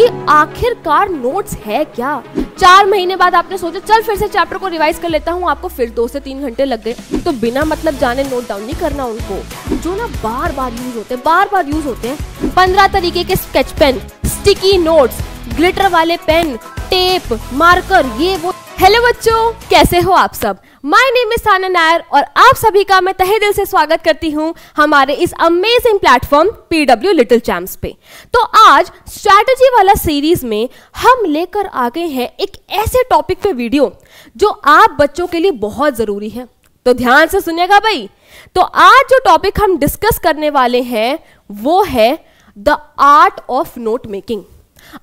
कि आखिरकार नोट्स है क्या चार महीने बाद आपने सोचा चल फिर से चैप्टर को रिवाइज कर लेता हूँ आपको फिर दो से तीन घंटे लग गए तो बिना मतलब जाने नोट डाउन नहीं करना उनको जो ना बार बार यूज होते हैं बार बार यूज होते हैं पंद्रह तरीके के sketch pen sticky notes glitter वाले पेन टेप मार्कर ये वो हेलो बच्चों कैसे हो आप सब my name is Sana Nair और आप सभी का मैं तहे दिल से स्वागत करती हूं हमारे इस amazing platform PW little champs पे तो आज स्ट्रैटेजी वाला सीरीज में हम लेकर आ गए हैं एक ऐसे टॉपिक पे वीडियो जो आप बच्चों के लिए बहुत ज़रूरी है तो ध्यान से सुनिएगा भाई तो आज जो टॉपिक हम डिस्कस करने वाले हैं वो है the art of note making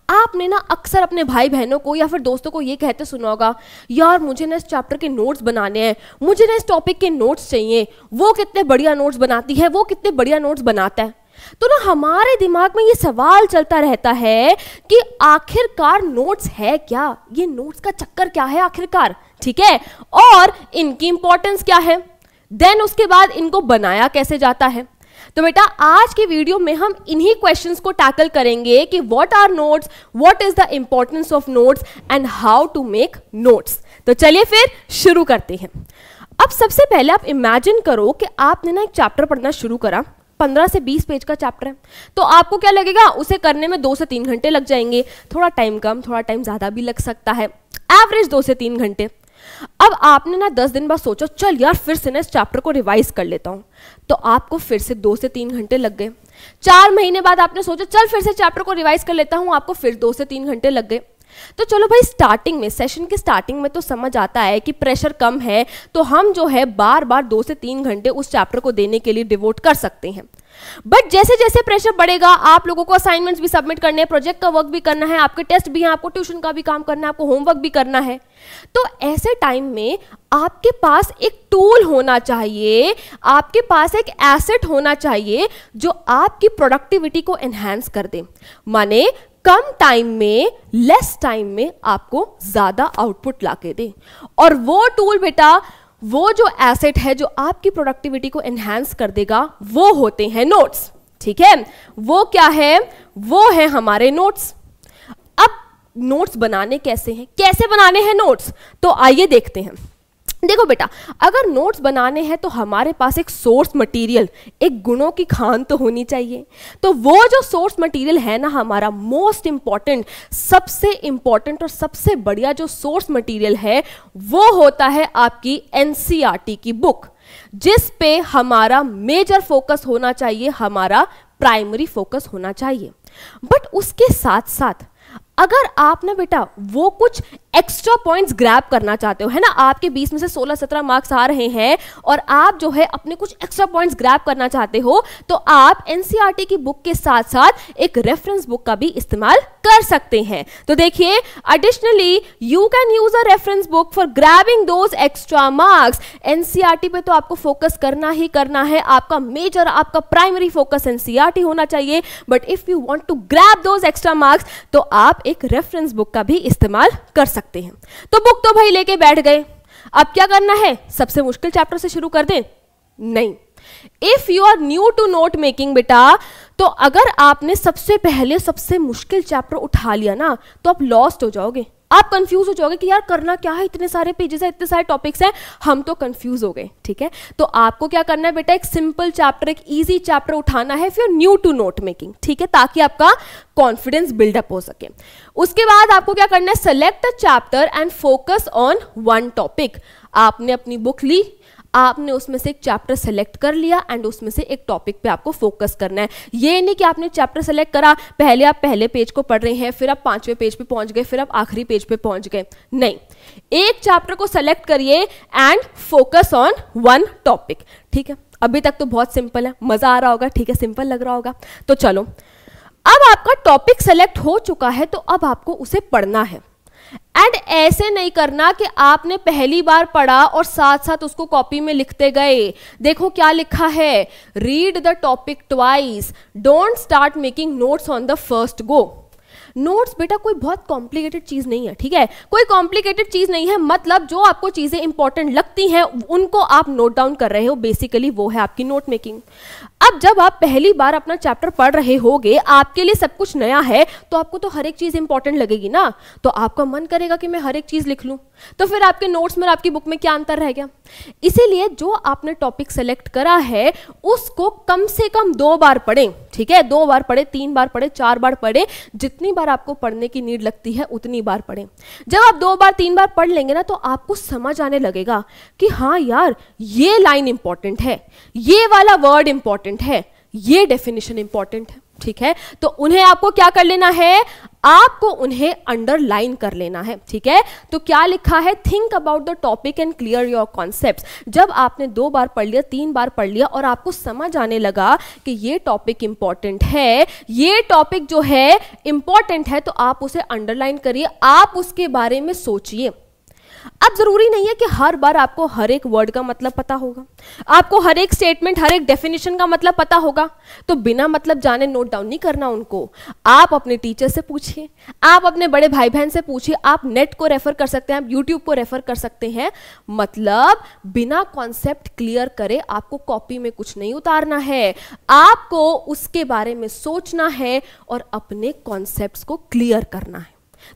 आपने ना अक्सर अपने भाई बहनों को या फिर दोस्तों को ये कहते सुना होगा यार मुझे ना इस चैप्टर के नोट्स बनाने हैं मुझे ना इस टॉपिक के नोट्स चाहिए वो कितने बढ़िया नोट्स बनाती है वो कितने बढ़िया नोट्स बनाता है तो ना हमारे दिमाग में ये सवाल चलता रहता है कि आखिरकार नोट्स है क्या ये नोट्स का चक्कर क्या है आखिरकार ठीक है और इनकी इंपॉर्टेंस क्या है देन उसके बाद इनको बनाया कैसे जाता है तो बेटा आज के वीडियो में हम इन्हीं क्वेश्चंस को टैकल करेंगे कि what are notes what is the importance of notes and how to make notes तो चलिए फिर शुरू करते हैं अब सबसे पहले आप इमेजिन करो कि आपने ना एक चैप्टर पढ़ना शुरू करा पंद्रह से बीस पेज का चैप्टर है तो आपको क्या लगेगा उसे करने में दो से तीन घंटे लग जाएंगे थोड़ा टाइम कम थोड़ा टाइम ज़्यादा भी लग सकता है एवरेज दो से तीन घंटे अब आपने ना दस दिन बाद सोचा चल यार फिर से ना इस चैप्टर को रिवाइज कर लेता हूँ तो आपको फिर से दो से तीन घंटे लग गए चार महीने बाद आपने सोचा चल फिर से चैप्टर को रिवाइज कर लेता हूँ आपको फिर दो से तीन घंटे लग गए तो चलो भाई स्टार्टिंग में सेशन के स्टार्टिंग में तो समझ आता है कि प्रेशर कम है तो हम जो है बार बार दो से तीन घंटे उस चैप्टर को देने के लिए डिवोट कर सकते हैं बट जैसे जैसे प्रेशर बढ़ेगा आप लोगों को असाइनमेंट्स भी सबमिट करने हैं प्रोजेक्ट का वर्क भी करना है आपके टेस्ट भी हैं आपको ट्यूशन का भी काम करना है आपको होमवर्क भी करना है तो ऐसे टाइम में आपके पास एक टूल होना चाहिए आपके पास एक एसेट होना चाहिए जो आपकी प्रोडक्टिविटी को एनहेंस कर दे माने कम टाइम में लेस टाइम में आपको ज्यादा आउटपुट ला दे और वो टूल बेटा वो जो एसेट है जो आपकी प्रोडक्टिविटी को एनहेंस कर देगा वो होते हैं नोट्स ठीक है वो क्या है वो है हमारे नोट्स अब नोट्स बनाने कैसे हैं कैसे बनाने हैं नोट्स तो आइए देखते हैं देखो बेटा अगर नोट्स बनाने हैं तो हमारे पास एक सोर्स मटेरियल एक गुणों की खान तो होनी चाहिए तो वो जो सोर्स मटेरियल है ना हमारा मोस्ट इम्पॉर्टेंट सबसे इम्पॉर्टेंट और सबसे बढ़िया जो सोर्स मटेरियल है वो होता है आपकी एनसीईआरटी e की बुक जिस पे हमारा मेजर फोकस होना चाहिए हमारा प्राइमरी फोकस होना चाहिए बट उसके साथ साथ अगर आप ना बेटा वो कुछ एक्स्ट्रा पॉइंट्स ग्रैब करना चाहते हो है ना आपके 20 में से 16-17 मार्क्स आ रहे हैं और आप जो है अपने कुछ एक्स्ट्रा पॉइंट्स ग्रैब करना चाहते हो तो आप एनसीआरटी e की बुक के साथ साथ एक रेफरेंस बुक का भी इस्तेमाल कर सकते हैं तो देखिए additionally you can use a reference book for grabbing those extra marks NCERT पे तो आपको फोकस करना ही करना है आपका मेजर आपका प्राइमरी फोकस एनसीआरटी होना चाहिए but if you want to grab those extra marks तो आप एक रेफरेंस बुक का भी इस्तेमाल कर सकते हैं तो बुक तो भाई लेके बैठ गए अब क्या करना है सबसे मुश्किल चैप्टर से शुरू कर दें नहीं if you are new to note making बेटा तो अगर आपने सबसे पहले सबसे मुश्किल चैप्टर उठा लिया ना तो आप लॉस्ट हो जाओगे आप कंफ्यूज हो जाओगे कि यार करना क्या है इतने सारे पेजेस हैं इतने सारे टॉपिक्स हैं हम तो कंफ्यूज हो गए ठीक है तो आपको क्या करना है बेटा एक सिंपल चैप्टर एक इजी चैप्टर उठाना है फिर न्यू टू नोट मेकिंग ठीक है ताकि आपका कॉन्फिडेंस बिल्डअप हो सके उसके बाद आपको क्या करना है select a chapter and focus on one topic आपने अपनी बुक ली आपने उसमें से एक चैप्टर सेलेक्ट कर लिया एंड उसमें से एक टॉपिक पे आपको फोकस करना है ये नहीं कि आपने चैप्टर सेलेक्ट करा पहले आप पहले पेज को पढ़ रहे हैं फिर आप पांचवें पेज पे पहुंच गए फिर आप आखिरी पेज पे पहुंच गए नहीं एक चैप्टर को सेलेक्ट करिए and focus on one topic ठीक है अभी तक तो बहुत सिंपल है मजा आ रहा होगा ठीक है सिंपल लग रहा होगा तो चलो अब आपका टॉपिक सेलेक्ट हो चुका है तो अब आपको उसे पढ़ना है एंड ऐसे नहीं करना कि आपने पहली बार पढ़ा और साथ साथ उसको कॉपी में लिखते गए देखो क्या लिखा है read the topic twice don't start making notes on the first go notes बेटा कोई बहुत कॉम्प्लिकेटेड चीज नहीं है ठीक है कोई कॉम्प्लिकेटेड चीज नहीं है मतलब जो आपको चीजें इंपॉर्टेंट लगती हैं उनको आप नोट डाउन कर रहे हो बेसिकली वो है आपकी नोट मेकिंग अब जब आप पहली बार अपना चैप्टर पढ़ रहे होगे आपके लिए सब कुछ नया है तो आपको तो हर एक चीज़ इंपॉर्टेंट लगेगी ना तो आपका मन करेगा कि मैं हर एक चीज़ लिख लूं तो फिर आपके नोट्स में आपकी बुक में क्या अंतर रह गया इसीलिए जो आपने टॉपिक सेलेक्ट करा है उसको कम से कम दो बार पढ़ें ठीक है दो बार पढ़े तीन बार पढ़े चार बार पढ़े जितनी बार आपको पढ़ने की नीड लगती है उतनी बार पढ़ें जब आप दो बार तीन बार पढ़ लेंगे ना तो आपको समझ आने लगेगा कि हाँ यार ये लाइन इंपॉर्टेंट है ये वाला वर्ड इंपॉर्टेंट इंपॉर्टेंट है ये डेफिनेशन इंपॉर्टेंट है ठीक है तो उन्हें आपको क्या कर लेना है आपको उन्हें अंडरलाइन कर लेना है ठीक है तो क्या लिखा है think about the topic and clear your concept जब आपने दो बार पढ़ लिया तीन बार पढ़ लिया और आपको समझ आने लगा कि ये टॉपिक इंपॉर्टेंट है ये टॉपिक जो है इंपॉर्टेंट है तो आप उसे अंडरलाइन करिए आप उसके बारे में सोचिए अब ज़रूरी नहीं है कि हर बार आपको हर एक वर्ड का मतलब पता होगा आपको हर एक स्टेटमेंट हर एक डेफिनेशन का मतलब पता होगा तो बिना मतलब जाने नोट डाउन नहीं करना उनको आप अपने टीचर से पूछिए आप अपने बड़े भाई बहन से पूछिए आप नेट को रेफर कर सकते हैं आप यूट्यूब को रेफर कर सकते हैं मतलब बिना कॉन्सेप्ट क्लियर करे आपको कॉपी में कुछ नहीं उतारना है आपको उसके बारे में सोचना है और अपने कॉन्सेप्ट को क्लियर करना है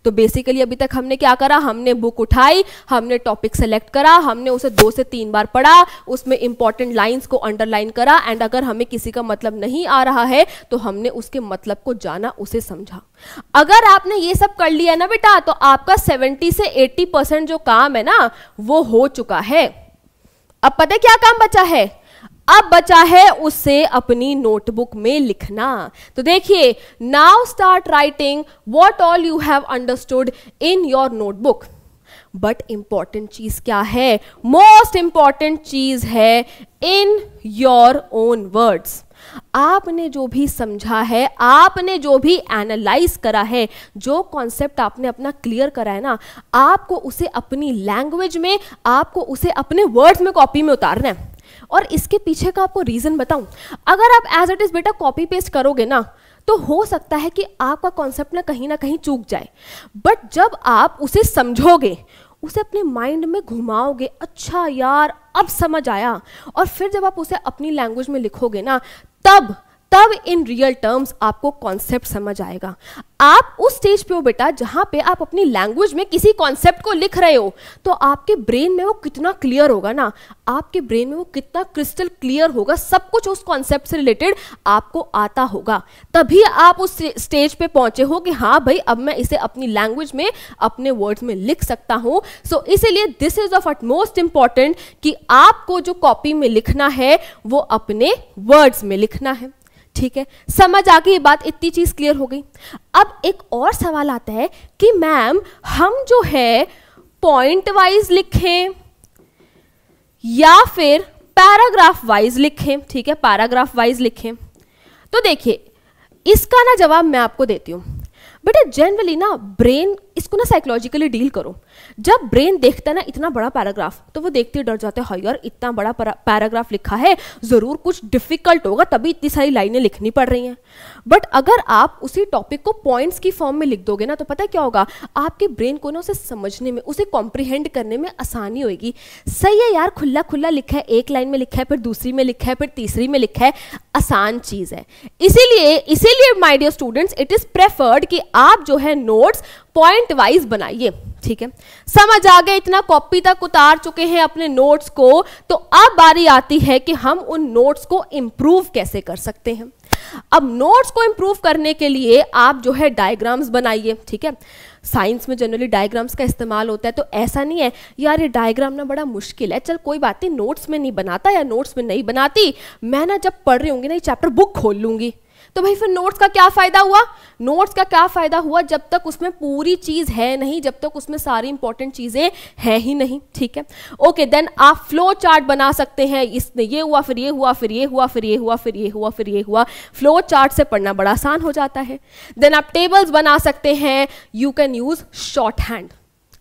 तो बेसिकली अभी तक हमने क्या करा हमने बुक उठाई हमने टॉपिक सेलेक्ट करा हमने उसे दो से तीन बार पढ़ा उसमें इंपॉर्टेंट लाइन्स को अंडरलाइन करा एंड अगर हमें किसी का मतलब नहीं आ रहा है तो हमने उसके मतलब को जाना उसे समझा अगर आपने ये सब कर लिया ना बेटा तो आपका 70 से 80 परसेंट जो काम है ना वो हो चुका है अब पता क्या काम बचा है अब बचा है उसे अपनी नोटबुक में लिखना तो देखिए now start writing what all you have understood in your notebook but important चीज क्या है मोस्ट इंपॉर्टेंट चीज है इन योर ओन वर्ड्स आपने जो भी समझा है आपने जो भी एनालाइज करा है जो कॉन्सेप्ट आपने अपना क्लियर करा है ना आपको उसे अपनी लैंग्वेज में आपको उसे अपने वर्ड्स में कॉपी में उतारना है और इसके पीछे का आपको रीज़न बताऊं अगर आप एज इट इज़ बेटा कॉपी पेस्ट करोगे ना तो हो सकता है कि आपका कॉन्सेप्ट ना कहीं ना कहीं चूक जाए बट जब आप उसे समझोगे उसे अपने माइंड में घुमाओगे अच्छा यार अब समझ आया और फिर जब आप उसे अपनी लैंग्वेज में लिखोगे ना तब तब इन रियल टर्म्स आपको कॉन्सेप्ट समझ आएगा आप उस स्टेज पे हो बेटा जहां पे आप अपनी लैंग्वेज में किसी कॉन्सेप्ट को लिख रहे हो तो आपके ब्रेन में वो कितना क्लियर होगा ना आपके ब्रेन में वो कितना क्रिस्टल क्लियर होगा सब कुछ उस कॉन्सेप्ट से रिलेटेड आपको आता होगा तभी आप उस स्टेज पे पहुंचे हो कि हाँ भाई अब मैं इसे अपनी लैंग्वेज में अपने वर्ड्स में लिख सकता हूं सो so, इसीलिए this is of utmost important कि आपको जो कॉपी में लिखना है वो अपने वर्ड्स में लिखना है ठीक है समझ आ गई ये बात इतनी चीज़ क्लियर हो गई अब एक और सवाल आता है कि मैम हम जो है पॉइंट वाइज लिखें या फिर पैराग्राफ वाइज लिखें ठीक है पैराग्राफ वाइज लिखें तो देखिए इसका ना जवाब मैं आपको देती हूं बेटा जनरली ना ब्रेन इसको ना साइकोलॉजिकली डील करो जब ब्रेन देखता है ना इतना बड़ा पैराग्राफ तो वो देखते डर जाते हैं यार इतना बड़ा पैराग्राफ लिखा है ज़रूर कुछ डिफिकल्ट होगा तभी इतनी सारी लाइनें लिखनी पड़ रही हैं बट अगर आप उसी टॉपिक को पॉइंट्स की फॉर्म में लिख दोगे ना तो पता क्या होगा आपके ब्रेन को ना उसे समझने में उसे कॉम्प्रिहेंड करने में आसानी होगी सही है यार खुला खुला लिखा है एक लाइन में लिखा है फिर दूसरी में लिखा है फिर तीसरी में लिखा है आसान चीज़ है इसीलिए इसीलिए my dear students it is preferred कि आप जो है नोट्स पॉइंट वाइज बनाइए ठीक है समझ आ गए इतना कॉपी तक उतार चुके हैं अपने नोट्स को तो अब बारी आती है कि हम उन नोट्स को इम्प्रूव कैसे कर सकते हैं अब नोट्स को इम्प्रूव करने के लिए आप जो है डायग्राम्स बनाइए ठीक है साइंस में जनरली डायग्राम्स का इस्तेमाल होता है तो ऐसा नहीं है यार ये डायग्राम ना बड़ा मुश्किल है चल कोई बात नहीं नोट्स में नहीं बनाता या नोट्स में नहीं बनाती मैं ना जब पढ़ रही होंगी ना ये चैप्टर बुक खोल लूंगी तो भाई फिर नोट्स का क्या फ़ायदा हुआ नोट्स का क्या फ़ायदा हुआ जब तक उसमें पूरी चीज़ है नहीं जब तक उसमें सारी इंपॉर्टेंट चीज़ें हैं ही नहीं ठीक है ओके देन आप फ्लो चार्ट बना सकते हैं इसने ये हुआ फिर ये हुआ फिर ये हुआ फिर ये हुआ फिर ये हुआ फिर ये हुआ फ्लो चार्ट से पढ़ना बड़ा आसान हो जाता है देन आप टेबल्स बना सकते हैं you can use shorthand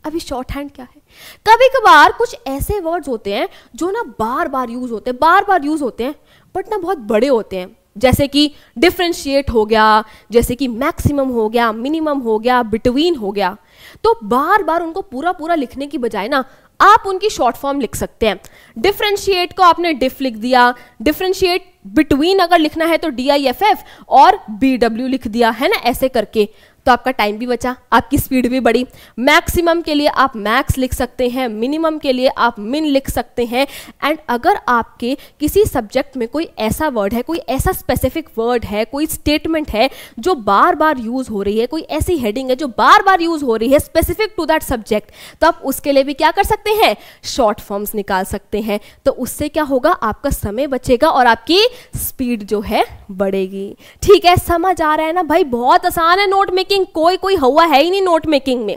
अभी शॉर्ट हैंड क्या है कभी कभार कुछ ऐसे वर्ड्स होते हैं जो ना बार बार यूज़ होते हैं बार बार यूज़ होते हैं बट ना बहुत बड़े होते हैं जैसे कि डिफ्रेंशिएट हो गया जैसे कि मैक्सिमम हो गया मिनिमम हो गया बिटवीन हो गया तो बार बार उनको पूरा पूरा लिखने की बजाय ना आप उनकी शॉर्ट फॉर्म लिख सकते हैं डिफ्रेंशिएट को आपने डिफ लिख दिया डिफ्रेंशिएट बिटवीन अगर लिखना है तो डी आई एफ एफ और बी डब्ल्यू लिख दिया है ना ऐसे करके तो आपका टाइम भी बचा आपकी स्पीड भी बढ़ी मैक्सिमम के लिए आप मैक्स लिख सकते हैं मिनिमम के लिए आप मिन लिख सकते हैं एंड अगर आपके किसी सब्जेक्ट में कोई ऐसा वर्ड है कोई ऐसा स्पेसिफिक वर्ड है कोई स्टेटमेंट है जो बार बार यूज हो रही है कोई ऐसी हेडिंग है जो बार बार यूज हो रही है स्पेसिफिक टू दैट सब्जेक्ट तो आप उसके लिए भी क्या कर सकते हैं शॉर्ट फॉर्म्स निकाल सकते हैं तो उससे क्या होगा आपका समय बचेगा और आपकी स्पीड जो है बढ़ेगी ठीक है समझ आ रहा है ना भाई बहुत आसान है नोट मेकिंग मेकिंग कोई कोई हवा है ही नहीं नोट मेकिंग में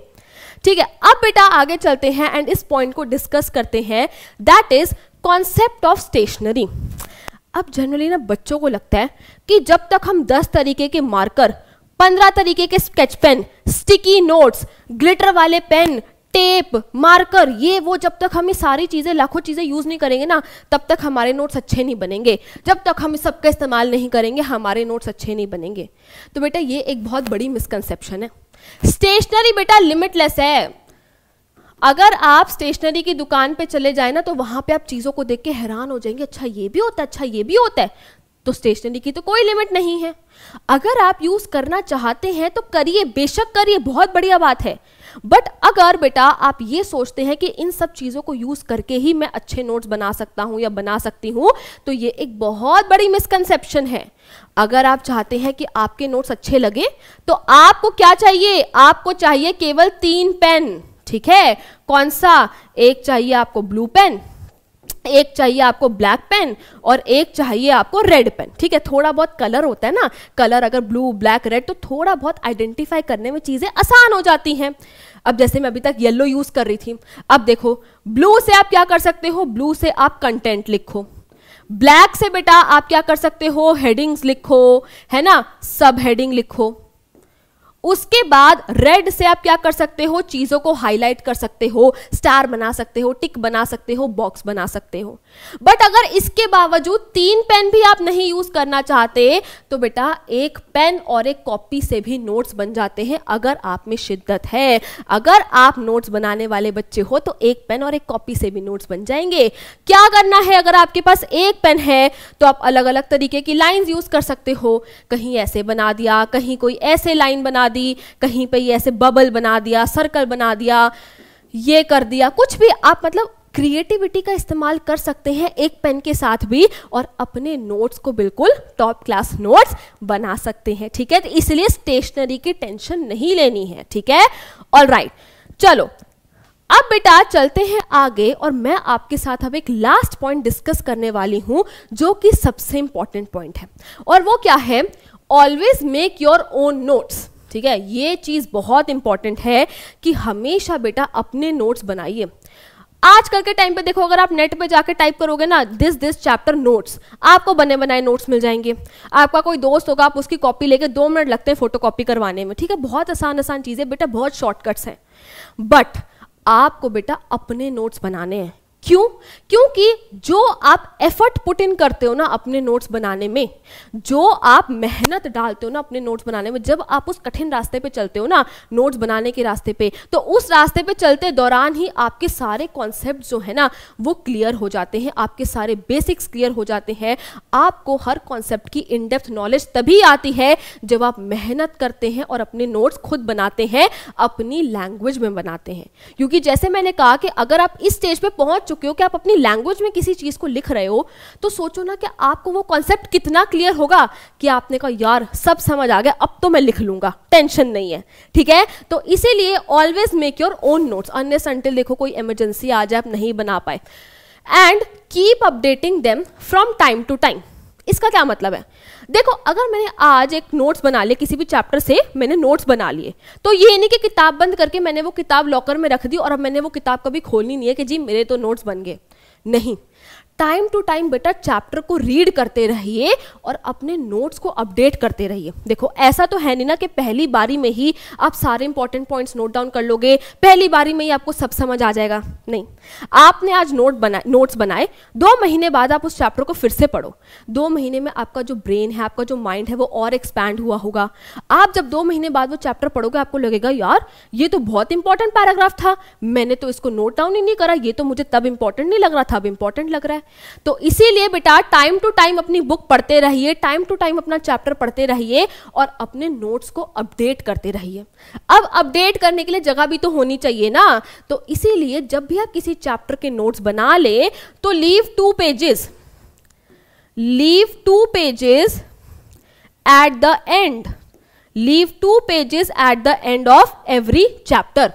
ठीक है अब बेटा आगे चलते हैं एंड इस पॉइंट को डिस्कस करते हैं that is concept of stationery अब जनरली ना बच्चों को लगता है कि जब तक हम दस तरीके के मार्कर पंद्रह तरीके के sketch pen sticky notes glitter वाले पेन टेप मार्कर ये वो जब तक हम ये सारी चीज़ें लाखों चीज़ें यूज़ नहीं करेंगे ना तब तक हमारे नोट्स अच्छे नहीं बनेंगे जब तक हम इस इस्तेमाल नहीं करेंगे हमारे नोट्स अच्छे नहीं बनेंगे तो बेटा ये एक बहुत बड़ी मिसकनसेप्शन है स्टेशनरी बेटा लिमिटलेस है अगर आप स्टेशनरी की दुकान पे चले जाए ना तो वहां पे आप चीज़ों को देख के हैरान हो जाएंगे अच्छा ये भी होता है अच्छा ये भी होता है तो स्टेशनरी की तो कोई लिमिट नहीं है अगर आप यूज़ करना चाहते हैं तो करिए बेशक करिए बहुत बढ़िया बात है बट अगर बेटा आप ये सोचते हैं कि इन सब चीज़ों को यूज़ करके ही मैं अच्छे नोट्स बना सकता हूं या बना सकती हूं तो ये एक बहुत बड़ी मिसकनसेप्शन है अगर आप चाहते हैं कि आपके नोट्स अच्छे लगे तो आपको क्या चाहिए आपको चाहिए केवल तीन पेन ठीक है कौन सा एक चाहिए आपको ब्लू पेन एक चाहिए आपको ब्लैक पेन और एक चाहिए आपको रेड पेन ठीक है थोड़ा बहुत कलर होता है ना कलर अगर ब्लू ब्लैक रेड तो थोड़ा बहुत आइडेंटिफाई करने में चीज़ें आसान हो जाती हैं अब जैसे मैं अभी तक येलो यूज कर रही थी अब देखो ब्लू से आप क्या कर सकते हो ब्लू से आप कंटेंट लिखो ब्लैक से बेटा आप क्या कर सकते हो हेडिंग्स लिखो है ना सब हेडिंग लिखो उसके बाद रेड से आप क्या कर सकते हो चीजों को हाईलाइट कर सकते हो स्टार बना सकते हो टिक बना सकते हो बॉक्स बना सकते हो बट अगर इसके बावजूद तीन पेन भी आप नहीं यूज करना चाहते तो बेटा एक पेन और एक कॉपी से भी नोट्स बन जाते हैं अगर आप में शिद्दत है अगर आप नोट्स बनाने वाले बच्चे हो तो एक पेन और एक कॉपी से भी नोट्स बन जाएंगे क्या करना है अगर आपके पास एक पेन है तो आप अलग अलग तरीके की लाइन यूज कर सकते हो कहीं ऐसे बना दिया कहीं कोई ऐसे लाइन बना दी कहीं पे ये ऐसे बबल बना दिया सर्कल बना दिया ये कर दिया कुछ भी आप मतलब क्रिएटिविटी का इस्तेमाल कर सकते हैं एक पेन के साथ भी और अपने नोट्स को बिल्कुल टॉप क्लास नोट्स बना सकते हैं ठीक है तो इसलिए स्टेशनरी की टेंशन नहीं लेनी है ठीक है ऑल राइट right. चलो अब बेटा चलते हैं आगे और मैं आपके साथ अब एक लास्ट पॉइंट डिस्कस करने वाली हूं जो कि सबसे इंपॉर्टेंट पॉइंट है और वो क्या है always make your own notes ठीक है ये चीज़ बहुत इंपॉर्टेंट है कि हमेशा बेटा अपने नोट्स बनाइए आजकल के टाइम पे देखो अगर आप नेट पे जाकर टाइप करोगे ना दिस दिस चैप्टर नोट्स आपको बने बनाए नोट्स मिल जाएंगे आपका कोई दोस्त होगा आप उसकी कॉपी लेके दो मिनट लगते हैं फोटो कॉपी करवाने में ठीक है बहुत आसान आसान चीज़ें बेटा बहुत शॉर्टकट्स हैं बट आपको बेटा अपने नोट्स बनाने हैं क्यों क्योंकि जो आप एफर्ट पुट इन करते हो ना अपने नोट्स बनाने में जो आप मेहनत डालते हो ना अपने नोट्स बनाने में जब आप उस कठिन रास्ते पे चलते हो ना नोट्स बनाने के रास्ते पे तो उस रास्ते पे चलते दौरान ही आपके सारे कॉन्सेप्ट जो है ना वो क्लियर हो जाते हैं आपके सारे बेसिक्स क्लियर हो जाते हैं आपको हर कॉन्सेप्ट की इनडेप्थ नॉलेज तभी आती है जब आप मेहनत करते हैं और अपने नोट्स खुद बनाते हैं अपनी लैंग्वेज में बनाते हैं क्योंकि जैसे मैंने कहा कि अगर आप इस स्टेज पर पहुंच चुके हो कि आप अपनी लैंग्वेज में किसी चीज़ को लिख रहे हो तो सोचो ना कि आपको वो कॉन्सेप्ट कितना क्लियर होगा कि आपने कहा यार सब समझ आ गया अब तो मैं लिख लूंगा टेंशन नहीं है ठीक है तो इसीलिए always make your own notes अन्य अंटिल देखो कोई इमरजेंसी आ जाए आप नहीं बना पाए and keep updating them from time to time इसका क्या मतलब है देखो अगर मैंने आज एक नोट्स बना लिए किसी भी चैप्टर से मैंने नोट्स बना लिए तो ये नहीं कि किताब बंद करके मैंने वो किताब लॉकर में रख दी और अब मैंने वो किताब कभी खोलनी नहीं है कि जी मेरे तो नोट्स बन गए नहीं टाइम टू टाइम बेटा चैप्टर को रीड करते रहिए और अपने नोट्स को अपडेट करते रहिए देखो ऐसा तो है नहीं ना कि पहली बारी में ही आप सारे इंपॉर्टेंट पॉइंट्स नोट डाउन कर लोगे पहली बारी में ही आपको सब समझ आ जाएगा नहीं आपने आज नोट बनाए नोट्स बनाए दो महीने बाद आप उस चैप्टर को फिर से पढ़ो दो महीने में आपका जो ब्रेन है आपका जो माइंड है वो और एक्सपैंड हुआ होगा आप जब दो महीने बाद वो चैप्टर पढ़ोगे आपको लगेगा यार ये तो बहुत इंपॉर्टेंट पैराग्राफ था मैंने तो इसको नोट डाउन ही नहीं करा ये तो मुझे तब इंपॉर्टेंट नहीं लग रहा था अब इंपॉर्टेंट लग रहा है तो इसीलिए बेटा टाइम टू टाइम अपनी बुक पढ़ते रहिए टाइम टू टाइम अपना चैप्टर पढ़ते रहिए और अपने नोट्स को अपडेट करते रहिए अब अपडेट करने के लिए जगह भी तो होनी चाहिए ना तो इसीलिए जब भी आप किसी चैप्टर के नोट्स बना ले तो leave two pages leave two pages at the end leave two pages at the end of every chapter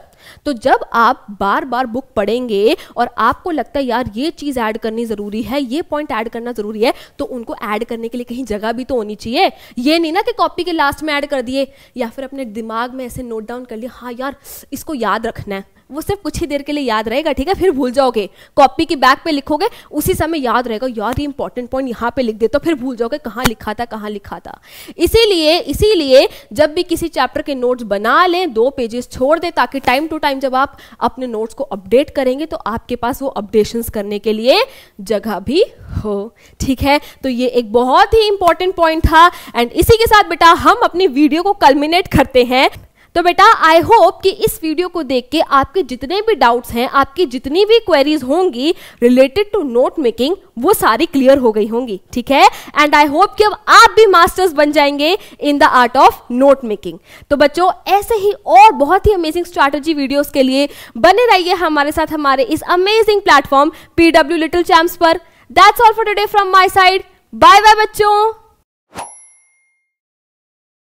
तो जब आप बार बार बुक पढ़ेंगे और आपको लगता है यार ये चीज़ ऐड करनी ज़रूरी है ये पॉइंट ऐड करना ज़रूरी है तो उनको ऐड करने के लिए कहीं जगह भी तो होनी चाहिए ये नहीं ना कि कॉपी के लास्ट में ऐड कर दिए या फिर अपने दिमाग में ऐसे नोट डाउन कर लिया हाँ यार इसको याद रखना है वो सिर्फ कुछ ही देर के लिए याद रहेगा ठीक है फिर भूल जाओगे कॉपी के बैक पे लिखोगे उसी समय याद रहेगा यार ये इंपॉर्टेंट पॉइंट यहाँ पे लिख दे तो फिर भूल जाओगे कहाँ लिखा था कहाँ लिखा था इसीलिए इसीलिए जब भी किसी चैप्टर के नोट्स बना लें दो पेजेस छोड़ दें ताकि टाइम टू टाइम जब आप अपने नोट्स को अपडेट करेंगे तो आपके पास वो अपडेशन करने के लिए जगह भी हो ठीक है तो ये एक बहुत ही इंपॉर्टेंट पॉइंट था एंड इसी के साथ बेटा हम अपनी वीडियो को कल्मिनेट करते हैं तो बेटा आई होप कि इस वीडियो को देख के आपके जितने भी डाउट्स हैं आपकी जितनी भी क्वेरीज होंगी रिलेटेड टू नोट मेकिंग वो सारी क्लियर हो गई होंगी ठीक है एंड आई होप कि अब आप भी मास्टर्स बन जाएंगे in the art of note making तो बच्चों ऐसे ही और बहुत ही अमेजिंग स्ट्रैटेजी वीडियोस के लिए बने रहिए हमारे साथ हमारे इस amazing platform PW little champ पर that's all for today from my side bye bye बच्चों